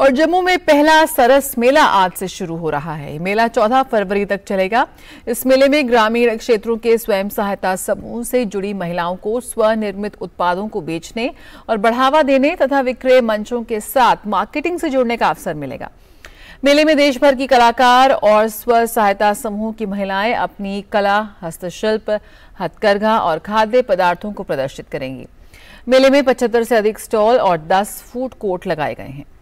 और जम्मू में पहला सरस मेला आज से शुरू हो रहा है मेला 14 फरवरी तक चलेगा इस मेले में ग्रामीण क्षेत्रों के स्वयं सहायता समूह से जुड़ी महिलाओं को स्वनिर्मित उत्पादों को बेचने और बढ़ावा देने तथा विक्रय मंचों के साथ मार्केटिंग से जुड़ने का अवसर मिलेगा मेले में देश भर की कलाकार और स्व सहायता समूह की महिलाएं अपनी कला हस्तशिल्प हथकरघा और खाद्य पदार्थों को प्रदर्शित करेंगी मेले में पचहत्तर से अधिक स्टॉल और दस फूड कोर्ट लगाए गए हैं